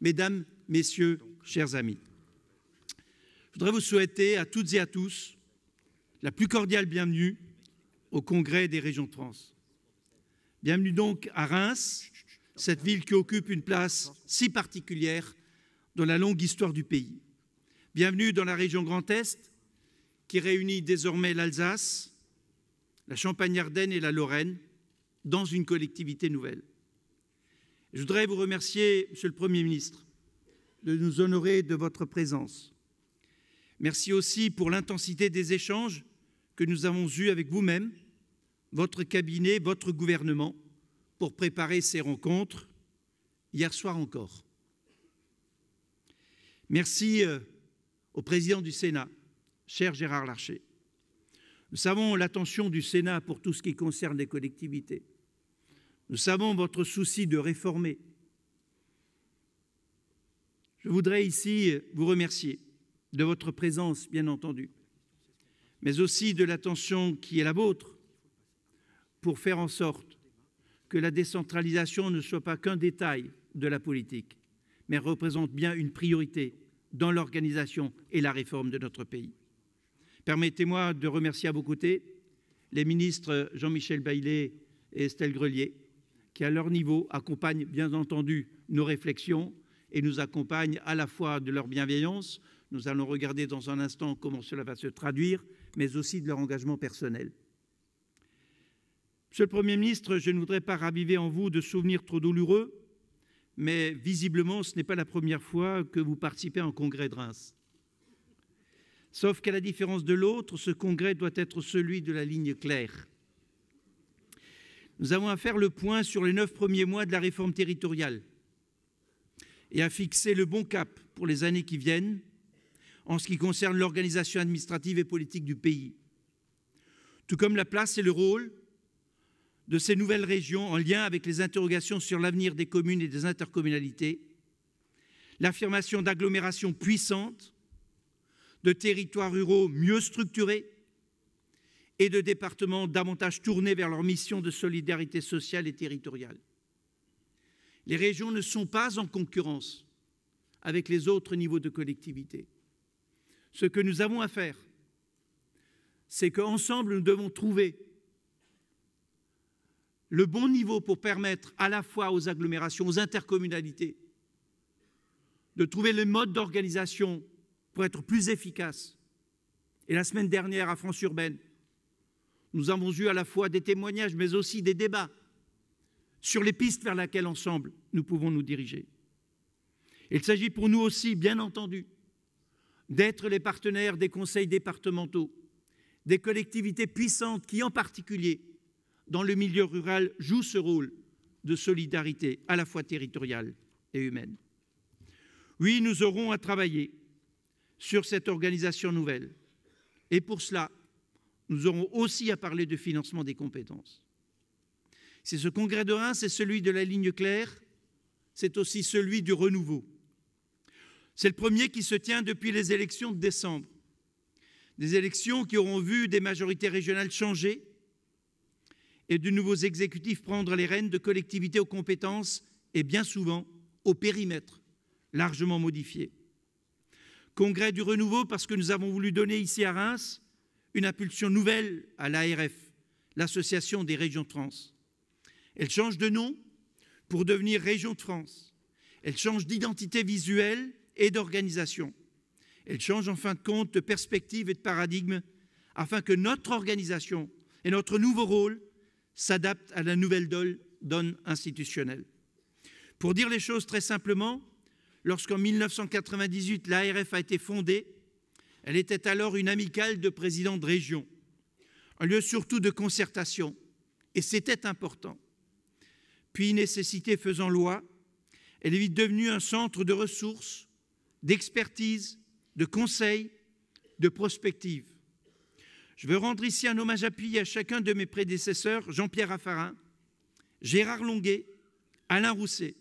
Mesdames, Messieurs, chers amis, je voudrais vous souhaiter à toutes et à tous la plus cordiale bienvenue au Congrès des régions de France. Bienvenue donc à Reims, cette ville qui occupe une place si particulière dans la longue histoire du pays. Bienvenue dans la région Grand Est, qui réunit désormais l'Alsace, la Champagne-Ardenne et la Lorraine dans une collectivité nouvelle. Je voudrais vous remercier, Monsieur le Premier ministre, de nous honorer de votre présence. Merci aussi pour l'intensité des échanges que nous avons eus avec vous-même, votre cabinet, votre gouvernement, pour préparer ces rencontres, hier soir encore. Merci euh, au président du Sénat, cher Gérard Larcher. Nous savons l'attention du Sénat pour tout ce qui concerne les collectivités. Nous savons votre souci de réformer. Je voudrais ici vous remercier de votre présence, bien entendu, mais aussi de l'attention qui est la vôtre pour faire en sorte que la décentralisation ne soit pas qu'un détail de la politique, mais représente bien une priorité dans l'organisation et la réforme de notre pays. Permettez-moi de remercier à vos côtés les ministres Jean-Michel Baillet et Estelle Grelier, qui, à leur niveau, accompagnent bien entendu nos réflexions et nous accompagnent à la fois de leur bienveillance, nous allons regarder dans un instant comment cela va se traduire, mais aussi de leur engagement personnel. Monsieur le Premier ministre, je ne voudrais pas raviver en vous de souvenirs trop douloureux, mais visiblement ce n'est pas la première fois que vous participez à un congrès de Reims. Sauf qu'à la différence de l'autre, ce congrès doit être celui de la ligne claire nous avons à faire le point sur les neuf premiers mois de la réforme territoriale et à fixer le bon cap pour les années qui viennent en ce qui concerne l'organisation administrative et politique du pays, tout comme la place et le rôle de ces nouvelles régions en lien avec les interrogations sur l'avenir des communes et des intercommunalités, l'affirmation d'agglomérations puissantes, de territoires ruraux mieux structurés, et de départements davantage tournés vers leur mission de solidarité sociale et territoriale. Les régions ne sont pas en concurrence avec les autres niveaux de collectivité. Ce que nous avons à faire, c'est qu'ensemble, nous devons trouver le bon niveau pour permettre à la fois aux agglomérations, aux intercommunalités, de trouver les modes d'organisation pour être plus efficaces. Et la semaine dernière, à France Urbaine, nous avons eu à la fois des témoignages, mais aussi des débats sur les pistes vers lesquelles ensemble nous pouvons nous diriger. Il s'agit pour nous aussi, bien entendu, d'être les partenaires des conseils départementaux, des collectivités puissantes qui, en particulier, dans le milieu rural, jouent ce rôle de solidarité à la fois territoriale et humaine. Oui, nous aurons à travailler sur cette organisation nouvelle. Et pour cela, nous aurons aussi à parler de financement des compétences. C'est ce congrès de Reims, c'est celui de la ligne claire, c'est aussi celui du renouveau. C'est le premier qui se tient depuis les élections de décembre. Des élections qui auront vu des majorités régionales changer et de nouveaux exécutifs prendre les rênes de collectivités aux compétences et bien souvent au périmètre largement modifié. Congrès du renouveau parce que nous avons voulu donner ici à Reims une impulsion nouvelle à l'ARF, l'Association des régions de France. Elle change de nom pour devenir Région de France. Elle change d'identité visuelle et d'organisation. Elle change en fin de compte de perspective et de paradigme afin que notre organisation et notre nouveau rôle s'adaptent à la nouvelle donne institutionnelle. Pour dire les choses très simplement, lorsqu'en 1998 l'ARF a été fondée, elle était alors une amicale de président de région, un lieu surtout de concertation, et c'était important. Puis, nécessité faisant loi, elle est vite devenue un centre de ressources, d'expertise, de conseils, de prospective. Je veux rendre ici un hommage appuyé à chacun de mes prédécesseurs, Jean-Pierre Affarin, Gérard Longuet, Alain Rousset,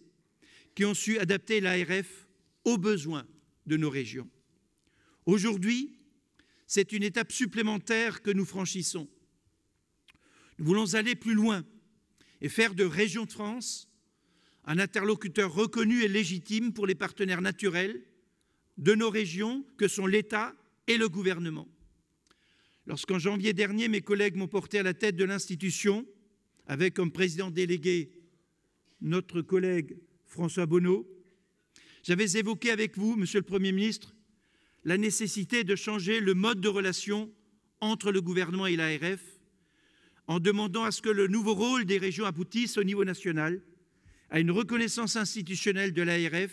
qui ont su adapter l'ARF aux besoins de nos régions. Aujourd'hui, c'est une étape supplémentaire que nous franchissons. Nous voulons aller plus loin et faire de Région de France un interlocuteur reconnu et légitime pour les partenaires naturels de nos régions que sont l'État et le gouvernement. Lorsqu'en janvier dernier, mes collègues m'ont porté à la tête de l'institution, avec comme président délégué notre collègue François Bonneau, j'avais évoqué avec vous, Monsieur le Premier ministre, la nécessité de changer le mode de relation entre le gouvernement et l'ARF, en demandant à ce que le nouveau rôle des régions aboutisse au niveau national, à une reconnaissance institutionnelle de l'ARF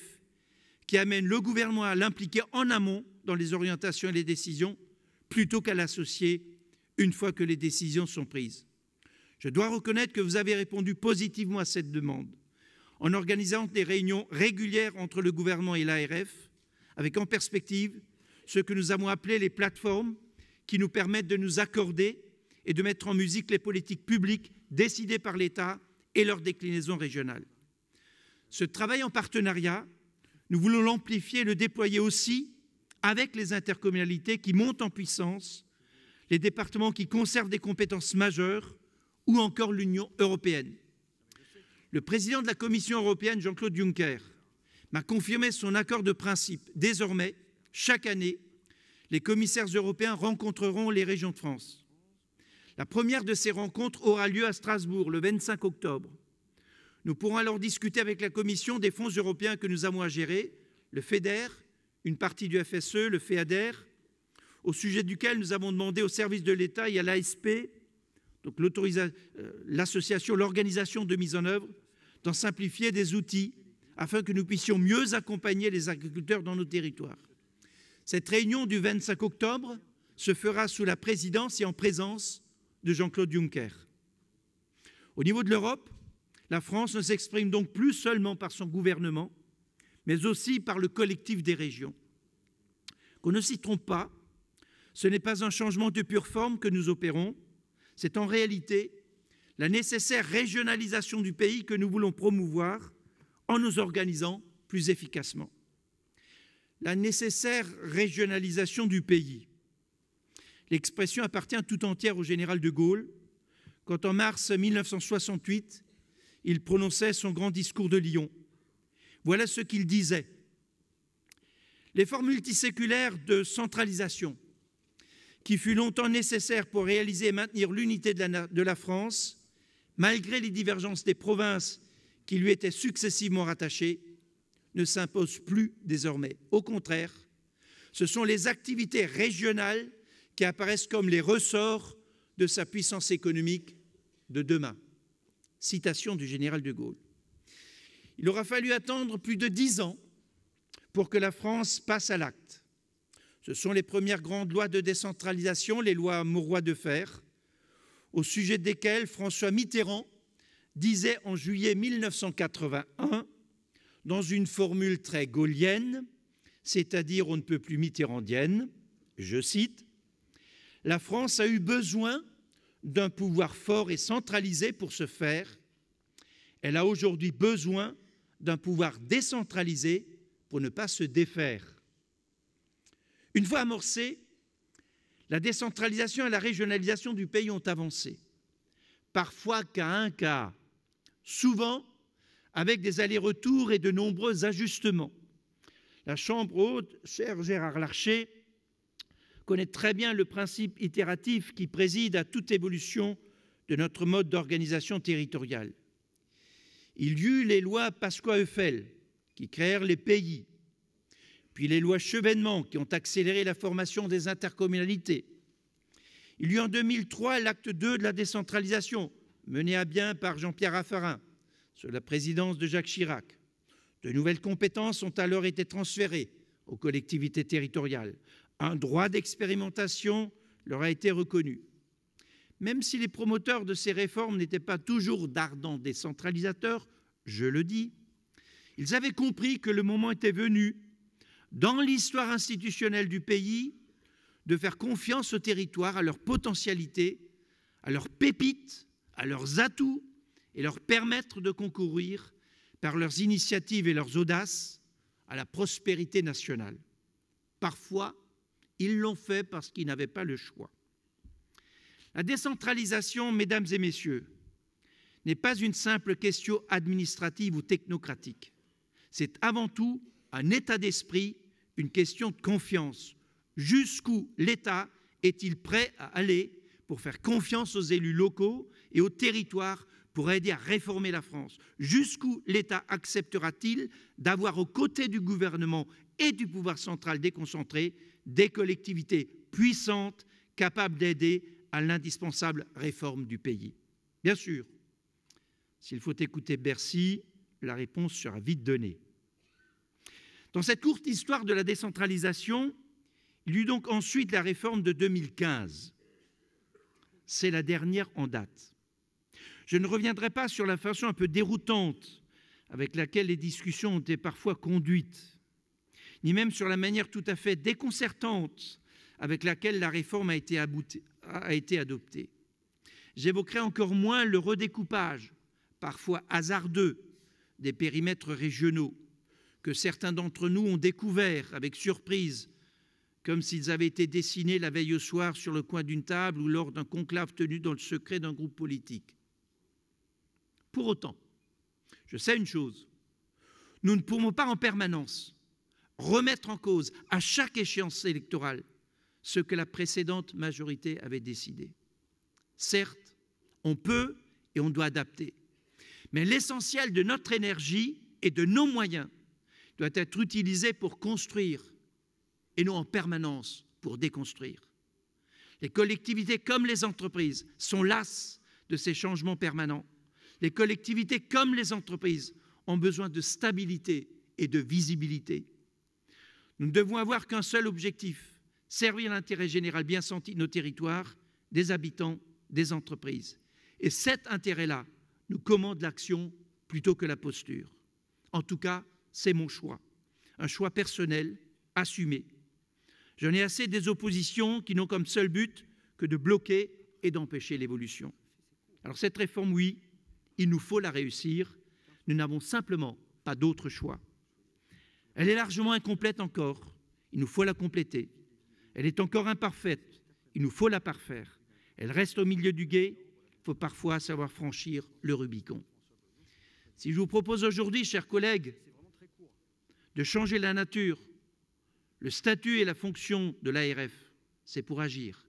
qui amène le gouvernement à l'impliquer en amont dans les orientations et les décisions, plutôt qu'à l'associer une fois que les décisions sont prises. Je dois reconnaître que vous avez répondu positivement à cette demande en organisant des réunions régulières entre le gouvernement et l'ARF, avec en perspective ce que nous avons appelé les plateformes qui nous permettent de nous accorder et de mettre en musique les politiques publiques décidées par l'État et leur déclinaison régionale. Ce travail en partenariat, nous voulons l'amplifier et le déployer aussi avec les intercommunalités qui montent en puissance, les départements qui conservent des compétences majeures ou encore l'Union européenne. Le président de la Commission européenne, Jean-Claude Juncker, m'a confirmé son accord de principe. Désormais, chaque année, les commissaires européens rencontreront les régions de France. La première de ces rencontres aura lieu à Strasbourg le 25 octobre. Nous pourrons alors discuter avec la Commission des fonds européens que nous avons à gérer, le FEDER, une partie du FSE, le FEADER, au sujet duquel nous avons demandé au service de l'État et à l'ASP, donc euh, l'association, l'organisation de mise en œuvre, d'en simplifier des outils afin que nous puissions mieux accompagner les agriculteurs dans nos territoires. Cette réunion du 25 octobre se fera sous la présidence et en présence de Jean-Claude Juncker. Au niveau de l'Europe, la France ne s'exprime donc plus seulement par son gouvernement, mais aussi par le collectif des régions. Qu'on ne s'y trompe pas, ce n'est pas un changement de pure forme que nous opérons, c'est en réalité la nécessaire régionalisation du pays que nous voulons promouvoir en nous organisant plus efficacement la nécessaire régionalisation du pays. L'expression appartient tout entière au général de Gaulle, quand en mars 1968, il prononçait son grand discours de Lyon. Voilà ce qu'il disait. L'effort multiséculaire de centralisation, qui fut longtemps nécessaire pour réaliser et maintenir l'unité de de la France, malgré les divergences des provinces qui lui étaient successivement rattachées, ne s'impose plus désormais. Au contraire, ce sont les activités régionales qui apparaissent comme les ressorts de sa puissance économique de demain. Citation du général de Gaulle. Il aura fallu attendre plus de dix ans pour que la France passe à l'acte. Ce sont les premières grandes lois de décentralisation, les lois Mourois de Fer, au sujet desquelles François Mitterrand disait en juillet 1981 dans une formule très gaulienne, c'est-à-dire on ne peut plus mitterrandienne, je cite, La France a eu besoin d'un pouvoir fort et centralisé pour se faire. Elle a aujourd'hui besoin d'un pouvoir décentralisé pour ne pas se défaire. Une fois amorcée, la décentralisation et la régionalisation du pays ont avancé, parfois qu'à un cas, souvent avec des allers-retours et de nombreux ajustements. La Chambre haute, cher Gérard Larcher, connaît très bien le principe itératif qui préside à toute évolution de notre mode d'organisation territoriale. Il y eut les lois Pasqua-Eiffel qui créèrent les pays, puis les lois Chevènement qui ont accéléré la formation des intercommunalités. Il y eut en 2003 l'acte 2 de la décentralisation, mené à bien par Jean-Pierre Raffarin, sous la présidence de Jacques Chirac. De nouvelles compétences ont alors été transférées aux collectivités territoriales. Un droit d'expérimentation leur a été reconnu. Même si les promoteurs de ces réformes n'étaient pas toujours d'ardents décentralisateurs, je le dis, ils avaient compris que le moment était venu, dans l'histoire institutionnelle du pays, de faire confiance aux territoires, à leur potentialité, à leurs pépites, à leurs atouts, et leur permettre de concourir, par leurs initiatives et leurs audaces, à la prospérité nationale. Parfois, ils l'ont fait parce qu'ils n'avaient pas le choix. La décentralisation, mesdames et messieurs, n'est pas une simple question administrative ou technocratique. C'est avant tout un état d'esprit, une question de confiance. Jusqu'où l'État est-il prêt à aller pour faire confiance aux élus locaux et aux territoires pour aider à réformer la France Jusqu'où l'État acceptera-t-il d'avoir aux côtés du gouvernement et du pouvoir central déconcentré des collectivités puissantes capables d'aider à l'indispensable réforme du pays Bien sûr, s'il faut écouter Bercy, la réponse sera vite donnée. Dans cette courte histoire de la décentralisation, il y eut donc ensuite la réforme de 2015. C'est la dernière en date. Je ne reviendrai pas sur la façon un peu déroutante avec laquelle les discussions ont été parfois conduites, ni même sur la manière tout à fait déconcertante avec laquelle la réforme a été, adoptée. J'évoquerai encore moins le redécoupage, parfois hasardeux, des périmètres régionaux que certains d'entre nous ont découvert avec surprise, comme s'ils avaient été dessinés la veille au soir sur le coin d'une table ou lors d'un conclave tenu dans le secret d'un groupe politique. Pour autant, je sais une chose, nous ne pourrons pas en permanence remettre en cause à chaque échéance électorale ce que la précédente majorité avait décidé. Certes, on peut et on doit adapter, mais l'essentiel de notre énergie et de nos moyens doit être utilisé pour construire et non en permanence pour déconstruire. Les collectivités comme les entreprises sont lasses de ces changements permanents les collectivités comme les entreprises ont besoin de stabilité et de visibilité. Nous ne devons avoir qu'un seul objectif, servir l'intérêt général bien senti de nos territoires, des habitants, des entreprises. Et cet intérêt-là nous commande l'action plutôt que la posture. En tout cas, c'est mon choix, un choix personnel, assumé. J'en ai assez des oppositions qui n'ont comme seul but que de bloquer et d'empêcher l'évolution. Alors cette réforme, oui, il nous faut la réussir. Nous n'avons simplement pas d'autre choix. Elle est largement incomplète encore. Il nous faut la compléter. Elle est encore imparfaite. Il nous faut la parfaire. Elle reste au milieu du guet. Il faut parfois savoir franchir le Rubicon. Si je vous propose aujourd'hui, chers collègues, de changer la nature, le statut et la fonction de l'ARF, c'est pour agir.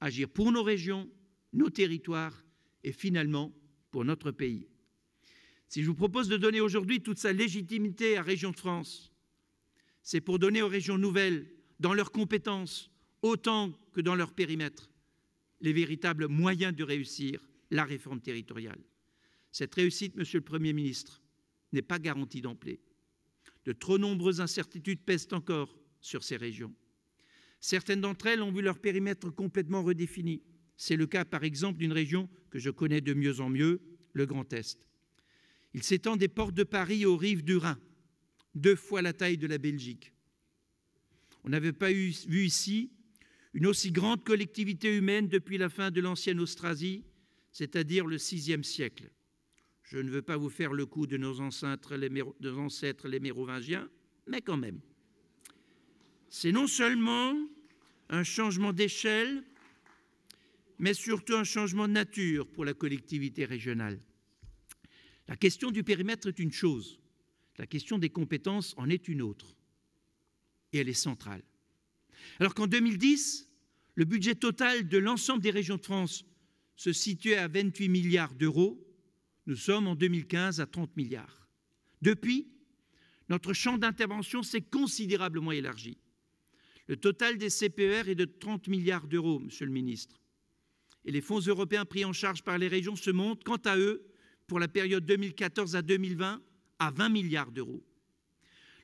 Agir pour nos régions, nos territoires et finalement pour notre pays. Si je vous propose de donner aujourd'hui toute sa légitimité à Région de France, c'est pour donner aux régions nouvelles, dans leurs compétences, autant que dans leur périmètre, les véritables moyens de réussir la réforme territoriale. Cette réussite, Monsieur le Premier ministre, n'est pas garantie d'emblée. De trop nombreuses incertitudes pèsent encore sur ces régions. Certaines d'entre elles ont vu leur périmètre complètement redéfini. C'est le cas, par exemple, d'une région que je connais de mieux en mieux, le Grand Est. Il s'étend des portes de Paris aux rives du Rhin, deux fois la taille de la Belgique. On n'avait pas vu ici une aussi grande collectivité humaine depuis la fin de l'ancienne Austrasie, c'est-à-dire le VIe siècle. Je ne veux pas vous faire le coup de nos ancêtres, les Mérovingiens, mais quand même. C'est non seulement un changement d'échelle, mais surtout un changement de nature pour la collectivité régionale. La question du périmètre est une chose, la question des compétences en est une autre, et elle est centrale. Alors qu'en 2010, le budget total de l'ensemble des régions de France se situait à 28 milliards d'euros, nous sommes en 2015 à 30 milliards. Depuis, notre champ d'intervention s'est considérablement élargi. Le total des CPER est de 30 milliards d'euros, Monsieur le Ministre et les fonds européens pris en charge par les régions se montent, quant à eux, pour la période 2014 à 2020, à 20 milliards d'euros.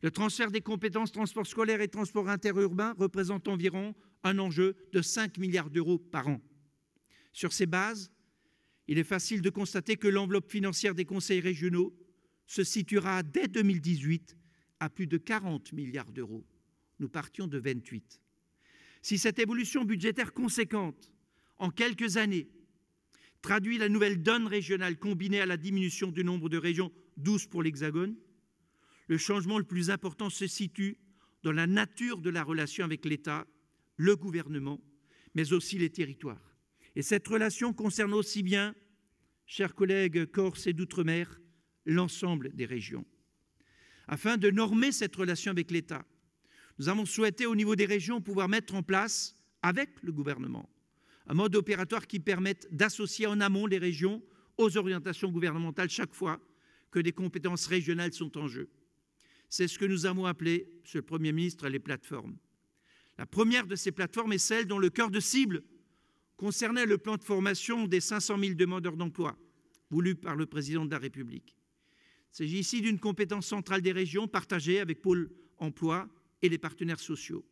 Le transfert des compétences transport scolaire et transport interurbain représente environ un enjeu de 5 milliards d'euros par an. Sur ces bases, il est facile de constater que l'enveloppe financière des conseils régionaux se situera dès 2018 à plus de 40 milliards d'euros. Nous partions de 28. Si cette évolution budgétaire conséquente en quelques années traduit la nouvelle donne régionale combinée à la diminution du nombre de régions, douze pour l'Hexagone. Le changement le plus important se situe dans la nature de la relation avec l'État, le gouvernement, mais aussi les territoires. Et cette relation concerne aussi bien, chers collègues Corse et d'Outre-mer, l'ensemble des régions. Afin de normer cette relation avec l'État, nous avons souhaité au niveau des régions pouvoir mettre en place, avec le gouvernement, un mode opératoire qui permette d'associer en amont les régions aux orientations gouvernementales chaque fois que des compétences régionales sont en jeu. C'est ce que nous avons appelé, Monsieur le Premier ministre, les plateformes. La première de ces plateformes est celle dont le cœur de cible concernait le plan de formation des 500 000 demandeurs d'emploi, voulu par le Président de la République. Il s'agit ici d'une compétence centrale des régions partagée avec Pôle emploi et les partenaires sociaux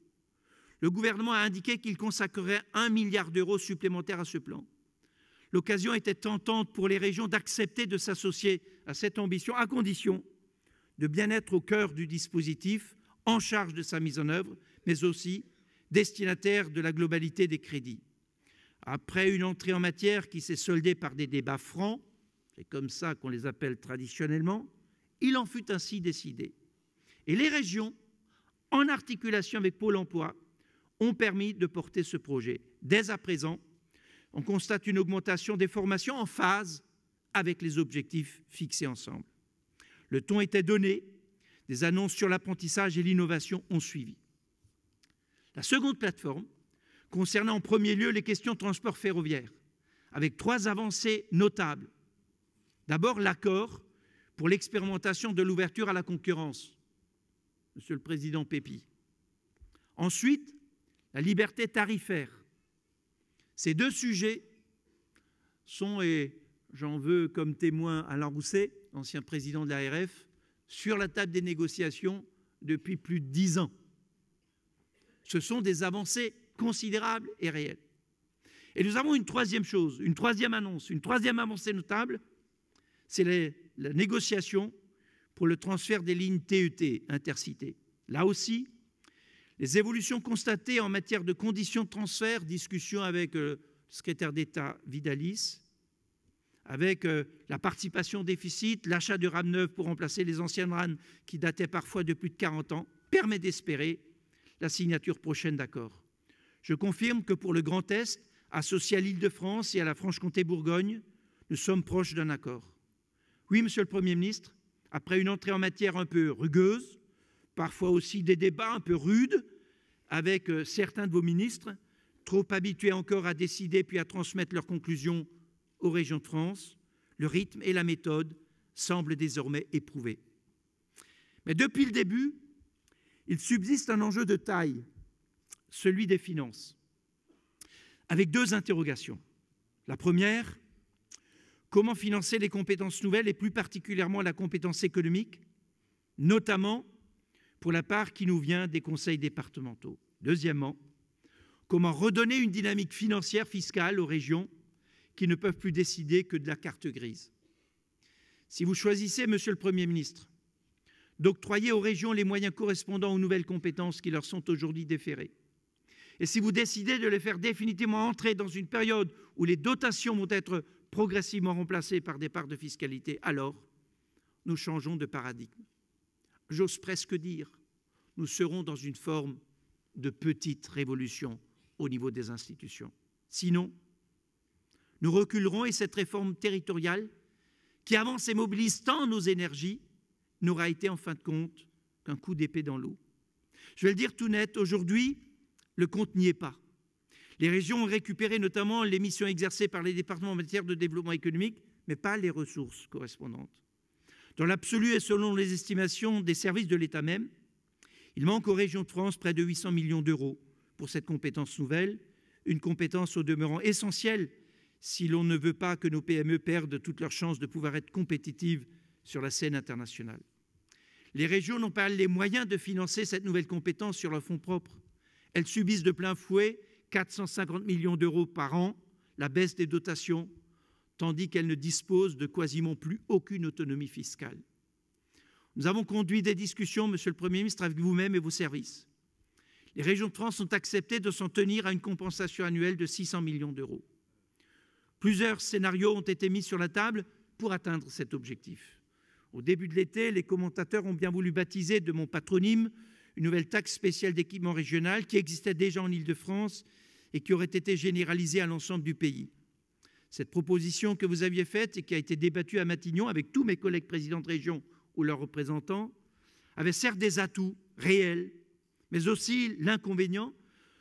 le gouvernement a indiqué qu'il consacrerait un milliard d'euros supplémentaires à ce plan. L'occasion était tentante pour les régions d'accepter de s'associer à cette ambition, à condition de bien être au cœur du dispositif, en charge de sa mise en œuvre, mais aussi destinataire de la globalité des crédits. Après une entrée en matière qui s'est soldée par des débats francs, c'est comme ça qu'on les appelle traditionnellement, il en fut ainsi décidé. Et les régions, en articulation avec Pôle emploi, ont permis de porter ce projet. Dès à présent, on constate une augmentation des formations en phase avec les objectifs fixés ensemble. Le ton était donné, des annonces sur l'apprentissage et l'innovation ont suivi. La seconde plateforme concernait en premier lieu les questions de transport ferroviaire, avec trois avancées notables. D'abord, l'accord pour l'expérimentation de l'ouverture à la concurrence, Monsieur le Président Pépi. Ensuite, la liberté tarifaire. Ces deux sujets sont, et j'en veux comme témoin Alain Rousset, ancien président de l'ARF, sur la table des négociations depuis plus de dix ans. Ce sont des avancées considérables et réelles. Et nous avons une troisième chose, une troisième annonce, une troisième avancée notable, c'est la négociation pour le transfert des lignes TUT e intercités. Là aussi, les évolutions constatées en matière de conditions de transfert, discussion avec euh, le secrétaire d'État Vidalis, avec euh, la participation déficit, l'achat de rames neuves pour remplacer les anciennes rames qui dataient parfois de plus de 40 ans, permet d'espérer la signature prochaine d'accord. Je confirme que pour le Grand Est, associé à l'Île-de-France et à la Franche-Comté-Bourgogne, nous sommes proches d'un accord. Oui, Monsieur le Premier ministre, après une entrée en matière un peu rugueuse, parfois aussi des débats un peu rudes avec euh, certains de vos ministres, trop habitués encore à décider puis à transmettre leurs conclusions aux régions de France. Le rythme et la méthode semblent désormais éprouvés. Mais depuis le début, il subsiste un enjeu de taille, celui des finances, avec deux interrogations. La première, comment financer les compétences nouvelles et plus particulièrement la compétence économique, notamment pour la part qui nous vient des conseils départementaux. Deuxièmement, comment redonner une dynamique financière fiscale aux régions qui ne peuvent plus décider que de la carte grise. Si vous choisissez, Monsieur le Premier ministre, d'octroyer aux régions les moyens correspondants aux nouvelles compétences qui leur sont aujourd'hui déférées, et si vous décidez de les faire définitivement entrer dans une période où les dotations vont être progressivement remplacées par des parts de fiscalité, alors nous changeons de paradigme j'ose presque dire, nous serons dans une forme de petite révolution au niveau des institutions. Sinon, nous reculerons et cette réforme territoriale, qui avance et mobilise tant nos énergies, n'aura été en fin de compte qu'un coup d'épée dans l'eau. Je vais le dire tout net, aujourd'hui, le compte n'y est pas. Les régions ont récupéré notamment les missions exercées par les départements en matière de développement économique, mais pas les ressources correspondantes. Dans l'absolu et selon les estimations des services de l'État même, il manque aux régions de France près de 800 millions d'euros pour cette compétence nouvelle, une compétence au demeurant essentielle si l'on ne veut pas que nos PME perdent toutes leurs chances de pouvoir être compétitives sur la scène internationale. Les régions n'ont pas les moyens de financer cette nouvelle compétence sur leurs fonds propre. Elles subissent de plein fouet 450 millions d'euros par an, la baisse des dotations, tandis qu'elle ne dispose de quasiment plus aucune autonomie fiscale. Nous avons conduit des discussions, Monsieur le Premier ministre, avec vous-même et vos services. Les régions de France ont accepté de s'en tenir à une compensation annuelle de 600 millions d'euros. Plusieurs scénarios ont été mis sur la table pour atteindre cet objectif. Au début de l'été, les commentateurs ont bien voulu baptiser de mon patronyme une nouvelle taxe spéciale d'équipement régional qui existait déjà en ile de france et qui aurait été généralisée à l'ensemble du pays. Cette proposition que vous aviez faite et qui a été débattue à Matignon avec tous mes collègues présidents de région ou leurs représentants avait certes des atouts réels, mais aussi l'inconvénient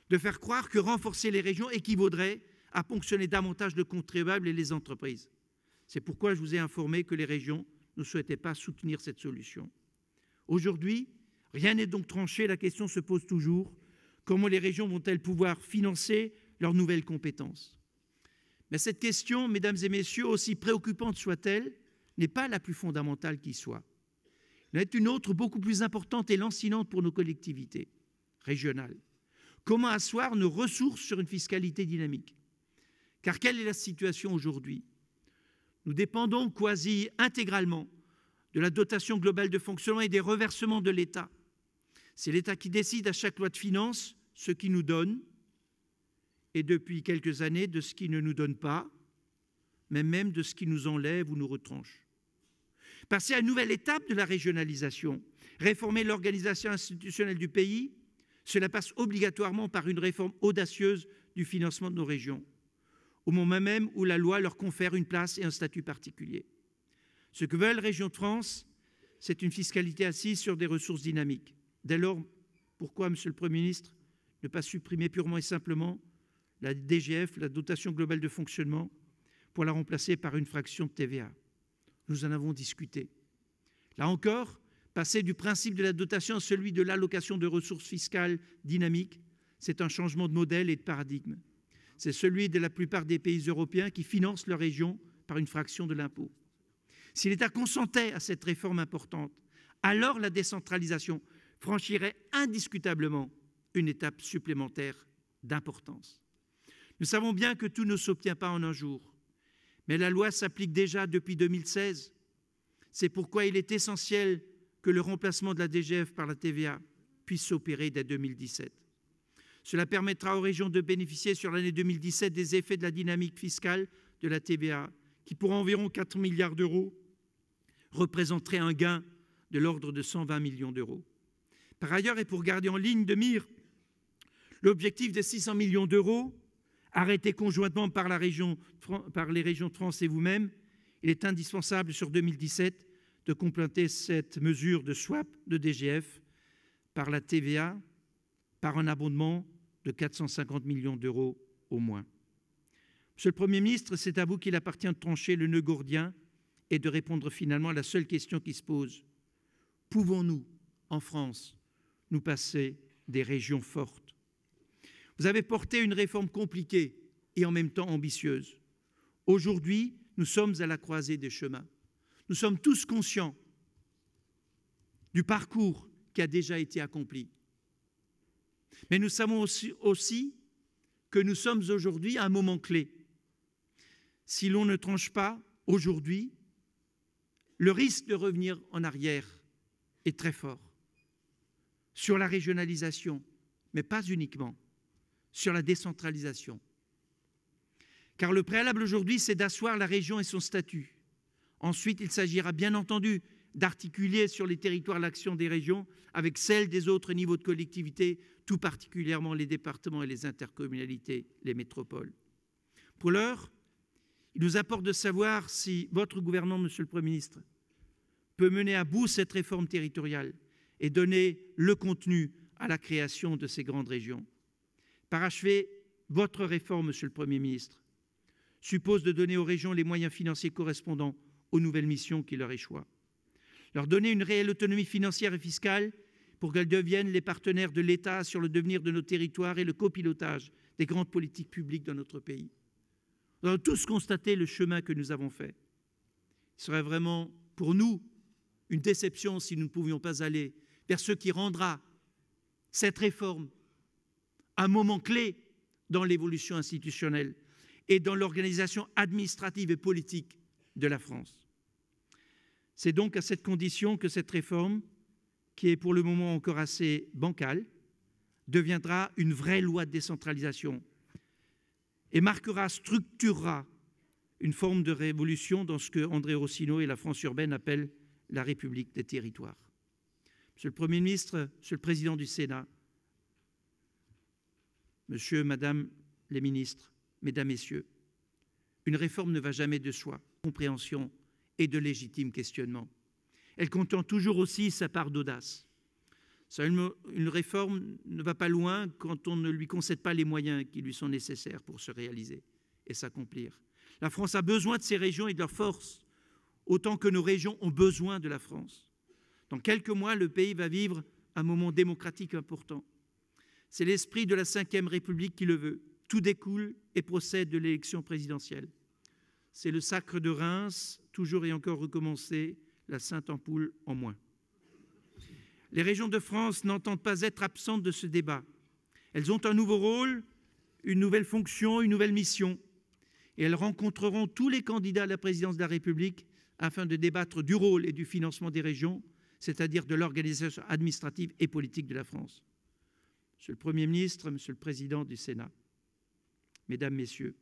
de faire croire que renforcer les régions équivaudrait à ponctionner davantage de contribuables et les entreprises. C'est pourquoi je vous ai informé que les régions ne souhaitaient pas soutenir cette solution. Aujourd'hui, rien n'est donc tranché, la question se pose toujours comment les régions vont-elles pouvoir financer leurs nouvelles compétences mais cette question, mesdames et messieurs, aussi préoccupante soit-elle, n'est pas la plus fondamentale qui soit. Elle est une autre beaucoup plus importante et lancinante pour nos collectivités régionales. Comment asseoir nos ressources sur une fiscalité dynamique Car quelle est la situation aujourd'hui Nous dépendons quasi intégralement de la dotation globale de fonctionnement et des reversements de l'État. C'est l'État qui décide à chaque loi de finances ce qui nous donne, et depuis quelques années de ce qui ne nous donne pas, mais même de ce qui nous enlève ou nous retranche. Passer à une nouvelle étape de la régionalisation, réformer l'organisation institutionnelle du pays, cela passe obligatoirement par une réforme audacieuse du financement de nos régions, au moment même où la loi leur confère une place et un statut particulier. Ce que veulent Régions de France, c'est une fiscalité assise sur des ressources dynamiques. Dès lors, pourquoi, Monsieur le Premier ministre, ne pas supprimer purement et simplement la DGF, la dotation globale de fonctionnement, pour la remplacer par une fraction de TVA. Nous en avons discuté. Là encore, passer du principe de la dotation à celui de l'allocation de ressources fiscales dynamiques, c'est un changement de modèle et de paradigme. C'est celui de la plupart des pays européens qui financent leur région par une fraction de l'impôt. Si l'État consentait à cette réforme importante, alors la décentralisation franchirait indiscutablement une étape supplémentaire d'importance. Nous savons bien que tout ne s'obtient pas en un jour, mais la loi s'applique déjà depuis 2016. C'est pourquoi il est essentiel que le remplacement de la DGF par la TVA puisse s'opérer dès 2017. Cela permettra aux régions de bénéficier sur l'année 2017 des effets de la dynamique fiscale de la TVA, qui pour environ 4 milliards d'euros représenterait un gain de l'ordre de 120 millions d'euros. Par ailleurs, et pour garder en ligne de mire l'objectif des 600 millions d'euros arrêté conjointement par, les régions de France et vous-même, il est indispensable sur 2017 de compléter cette mesure de swap de DGF par la TVA, par un abondement de 450 millions d'euros au moins. Monsieur le Premier ministre, c'est à vous qu'il appartient de trancher le nœud gordien et de répondre finalement à la seule question qui se pose. Pouvons-nous, en France, nous passer des régions fortes vous avez porté une réforme compliquée et en même temps ambitieuse. Aujourd'hui, nous sommes à la croisée des chemins. Nous sommes tous conscients du parcours qui a déjà été accompli. Mais nous savons aussi, que nous sommes aujourd'hui à un moment clé. Si l'on ne tranche pas aujourd'hui, le risque de revenir en arrière est très fort. Sur la régionalisation, mais pas uniquement sur la décentralisation. Car le préalable aujourd'hui, c'est d'asseoir la région et son statut. Ensuite, il s'agira bien entendu d'articuler sur les territoires l'action des régions avec celle des autres niveaux de collectivité, tout particulièrement les départements et les intercommunalités, les métropoles. Pour l'heure, il nous apporte de savoir si votre gouvernement, Monsieur le Premier ministre, peut mener à bout cette réforme territoriale et donner le contenu à la création de ces grandes régions. Parachever votre réforme, Monsieur le Premier ministre, suppose de donner aux régions les moyens financiers correspondants aux nouvelles missions qui leur échoient. Leur donner une réelle autonomie financière et fiscale pour qu'elles deviennent les partenaires de l'État sur le devenir de nos territoires et le copilotage des grandes politiques publiques dans notre pays. Nous avons tous constaté le chemin que nous avons fait. Ce serait vraiment, pour nous, une déception si nous ne pouvions pas aller vers ce qui rendra cette réforme un moment clé dans l'évolution institutionnelle et dans l'organisation administrative et politique de la France. C'est donc à cette condition que cette réforme, qui est pour le moment encore assez bancale, deviendra une vraie loi de décentralisation et marquera, structurera une forme de révolution dans ce que André Rossino et la France urbaine appellent la République des territoires. Monsieur le Premier ministre, Monsieur le Président du Sénat, Monsieur, Madame les ministres, Mesdames, Messieurs, une réforme ne va jamais de soi, compréhension et de légitime questionnement. Elle contient toujours aussi sa part d'audace. Une réforme ne va pas loin quand on ne lui concède pas les moyens qui lui sont nécessaires pour se réaliser et s'accomplir. La France a besoin de ses régions et de leurs forces, autant que nos régions ont besoin de la France. Dans quelques mois, le pays va vivre un moment démocratique important. C'est l'esprit de la Ve République qui le veut. Tout découle et procède de l'élection présidentielle. C'est le sacre de Reims, toujours et encore recommencé, la Sainte Ampoule en moins. Les régions de France n'entendent pas être absentes de ce débat. Elles ont un nouveau rôle, une nouvelle fonction, une nouvelle mission. Et elles rencontreront tous les candidats à la présidence de la République afin de débattre du rôle et du financement des régions, c'est-à-dire de l'organisation administrative et politique de la France. Monsieur le Premier ministre, Monsieur le Président du Sénat, Mesdames, Messieurs,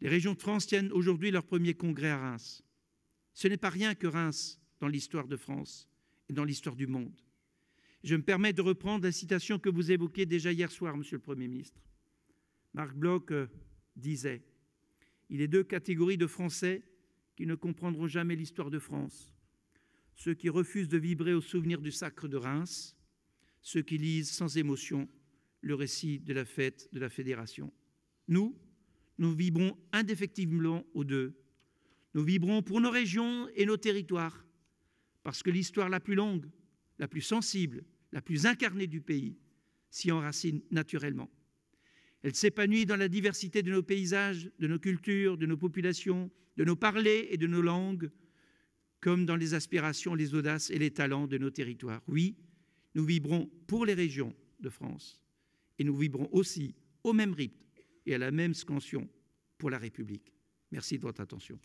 les régions de France tiennent aujourd'hui leur premier congrès à Reims. Ce n'est pas rien que Reims dans l'histoire de France et dans l'histoire du monde. Je me permets de reprendre la citation que vous évoquiez déjà hier soir, Monsieur le Premier ministre. Marc Bloch euh, disait Il est deux catégories de Français qui ne comprendront jamais l'histoire de France ceux qui refusent de vibrer au souvenir du sacre de Reims ceux qui lisent sans émotion le récit de la fête de la Fédération. Nous, nous vibrons indéfectiblement aux deux. Nous vibrons pour nos régions et nos territoires, parce que l'histoire la plus longue, la plus sensible, la plus incarnée du pays s'y enracine naturellement. Elle s'épanouit dans la diversité de nos paysages, de nos cultures, de nos populations, de nos parlers et de nos langues, comme dans les aspirations, les audaces et les talents de nos territoires. Oui, nous vibrons pour les régions de France et nous vibrons aussi au même rythme et à la même scansion pour la République. Merci de votre attention.